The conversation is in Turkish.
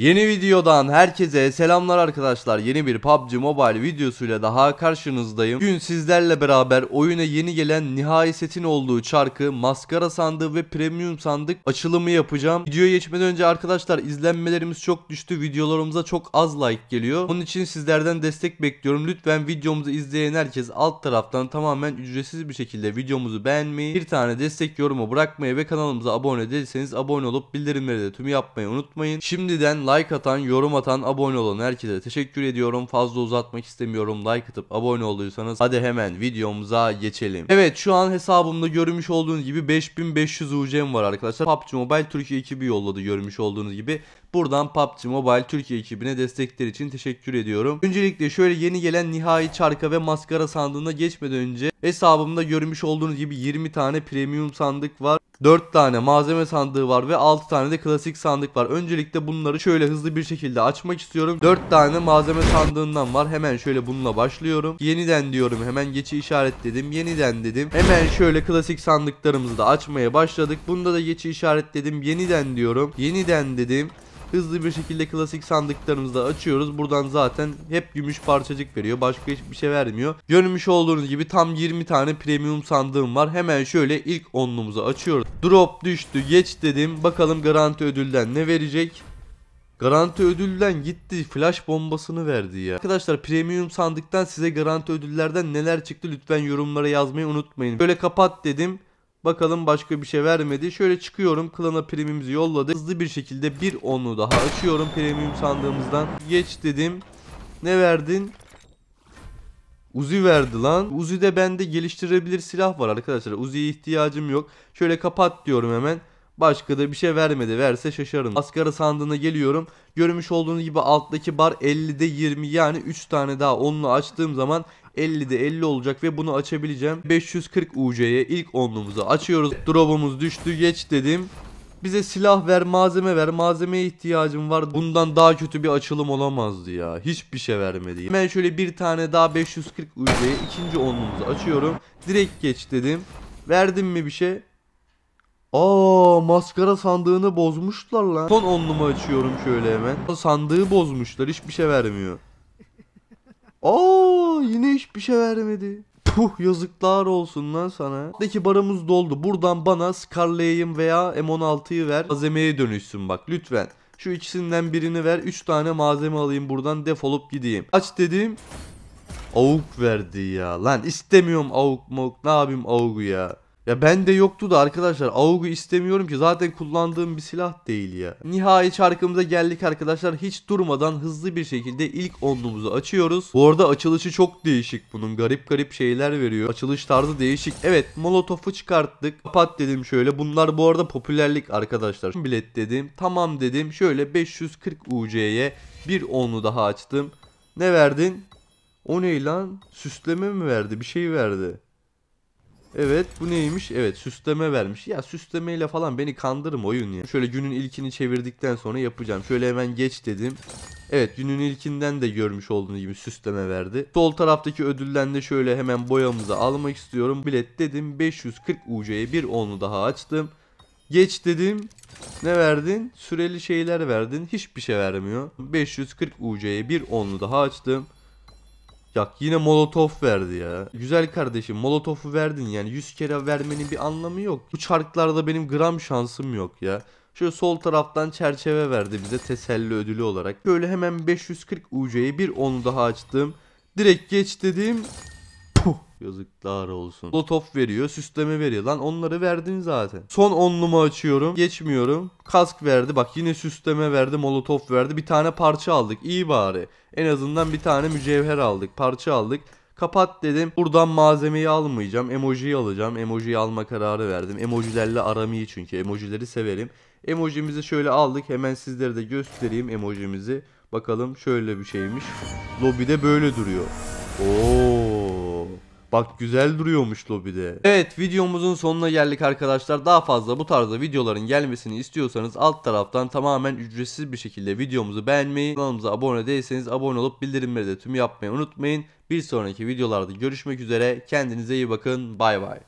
Yeni videodan herkese selamlar arkadaşlar. Yeni bir PUBG Mobile videosuyla daha karşınızdayım. Bugün sizlerle beraber oyuna yeni gelen nihai setin olduğu çarkı, maskara sandığı ve premium sandık açılımı yapacağım. Videoya geçmeden önce arkadaşlar izlenmelerimiz çok düştü. Videolarımıza çok az like geliyor. Onun için sizlerden destek bekliyorum. Lütfen videomuzu izleyen herkes alt taraftan tamamen ücretsiz bir şekilde videomuzu beğenmeyi, bir tane destek yorumu bırakmayı ve kanalımıza abone değilseniz abone olup bildirimleri de tüm yapmayı unutmayın. Şimdiden like atan, yorum atan, abone olan herkese teşekkür ediyorum. Fazla uzatmak istemiyorum. Like atıp abone olduysanız hadi hemen videomuza geçelim. Evet şu an hesabımda görmüş olduğunuz gibi 5500 UC'm var arkadaşlar. PUBG Mobile Türkiye ekibi yolladı görmüş olduğunuz gibi. Buradan PUBG Mobile Türkiye ekibine destekleri için teşekkür ediyorum. Öncelikle şöyle yeni gelen nihai çarka ve maskara sandığına geçmeden önce hesabımda görmüş olduğunuz gibi 20 tane premium sandık var. 4 tane malzeme sandığı var ve 6 tane de klasik sandık var. Öncelikle bunları şöyle hızlı bir şekilde açmak istiyorum. 4 tane malzeme sandığından var. Hemen şöyle bununla başlıyorum. Yeniden diyorum. Hemen geçi işaretledim. Yeniden dedim. Hemen şöyle klasik sandıklarımızı da açmaya başladık. Bunda da geçi işaretledim. Yeniden diyorum. Yeniden dedim. Hızlı bir şekilde klasik sandıklarımızı açıyoruz. Buradan zaten hep gümüş parçacık veriyor. Başka hiçbir şey vermiyor. Görmüş olduğunuz gibi tam 20 tane premium sandığım var. Hemen şöyle ilk onluğumuzu açıyoruz. Drop düştü geç dedim. Bakalım garanti ödülden ne verecek? Garanti ödülden gitti. Flash bombasını verdi ya. Arkadaşlar premium sandıktan size garanti ödüllerden neler çıktı lütfen yorumlara yazmayı unutmayın. Böyle kapat dedim. Bakalım başka bir şey vermedi. Şöyle çıkıyorum. Klana primimizi yolladı. Hızlı bir şekilde bir onu daha açıyorum premium sandığımızdan. Geç dedim. Ne verdin? Uzi verdi lan. Uzi'de bende geliştirebilir silah var arkadaşlar. Uzi'ye ihtiyacım yok. Şöyle kapat diyorum hemen. Başka da bir şey vermedi. Verse şaşarım. Asgara sandığına geliyorum. Görmüş olduğunuz gibi alttaki bar 50'de 20 yani 3 tane daha onunla açtığım zaman 50'de 50 olacak ve bunu açabileceğim. 540 UC'ye ilk onluğumuzu açıyoruz. Drop'umuz düştü geç dedim. Bize silah ver, malzeme ver. Malzemeye ihtiyacım var. Bundan daha kötü bir açılım olamazdı ya. Hiçbir şey vermedi. Hemen şöyle bir tane daha 540 UC'ye ikinci onluğumuzu açıyorum. Direkt geç dedim. Verdim mi bir şey? Aa maskara sandığını bozmuşlar lan. Son onlumu açıyorum şöyle hemen. Sandığı bozmuşlar hiçbir şey vermiyor. Aa yine hiçbir şey vermedi. Puh yazıklar olsun lan sana. Deki barımız doldu. Buradan bana Scarlet'im veya M16'yı ver. Malzemeye dönüşsün bak lütfen. Şu ikisinden birini ver. 3 tane malzeme alayım buradan defolup gideyim. Aç dedim avuk verdi ya. Lan istemiyorum avuk mavuk. Ne yapayım avuku ya. Ya ben de yoktu da arkadaşlar AUG'u istemiyorum ki zaten kullandığım bir silah değil ya. Nihayet şarkımıza geldik arkadaşlar. Hiç durmadan hızlı bir şekilde ilk onluğumuzu açıyoruz. Bu arada açılışı çok değişik bunun. Garip garip şeyler veriyor. Açılış tarzı değişik. Evet molotofu çıkarttık. Kapat dedim şöyle. Bunlar bu arada popülerlik arkadaşlar. Bilet dedim. Tamam dedim. Şöyle 540 UC'ye bir onlu daha açtım. Ne verdin? O ne lan? Süsleme mi verdi? Bir şey verdi. Evet bu neymiş? Evet süsleme vermiş. Ya süslemeyle falan beni kandırım oyun ya. Şöyle günün ilkini çevirdikten sonra yapacağım. Şöyle hemen geç dedim. Evet günün ilkinden de görmüş olduğunuz gibi süsleme verdi. Sol taraftaki ödülden de şöyle hemen boyamızı almak istiyorum. Bilet dedim 540 UC'ye bir onlu daha açtım. Geç dedim. Ne verdin? Süreli şeyler verdin. Hiçbir şey vermiyor. 540 UC'ye bir onlu daha açtım. Bak yine molotof verdi ya. Güzel kardeşim molotofu verdin yani 100 kere vermenin bir anlamı yok. Bu çarklarda benim gram şansım yok ya. Şöyle sol taraftan çerçeve verdi bize teselli ödülü olarak. Böyle hemen 540 UC'yi bir onu daha açtım. Direkt geç dediğim Puh. Yazıklar olsun. Lotof veriyor, süsleme veriyor. Lan onları verdin zaten. Son onlumu açıyorum. Geçmiyorum. Kask verdi. Bak yine süsleme verdi, molotof verdi. Bir tane parça aldık. İyi bari. En azından bir tane mücevher aldık. Parça aldık. Kapat dedim. Buradan malzemeyi almayacağım. Emojiyi alacağım. Emojiyi alma kararı verdim. Emojilerle aram iyi çünkü. Emojileri severim. Emojimizi şöyle aldık. Hemen sizlere de göstereyim emojimizi. Bakalım şöyle bir şeymiş. Lobide böyle duruyor. Oo. Bak güzel duruyormuş lobide. Evet videomuzun sonuna geldik arkadaşlar. Daha fazla bu tarzda videoların gelmesini istiyorsanız alt taraftan tamamen ücretsiz bir şekilde videomuzu beğenmeyi, kanalımıza abone değilseniz abone olup bildirimleri de tüm yapmayı unutmayın. Bir sonraki videolarda görüşmek üzere. Kendinize iyi bakın. Bay bay.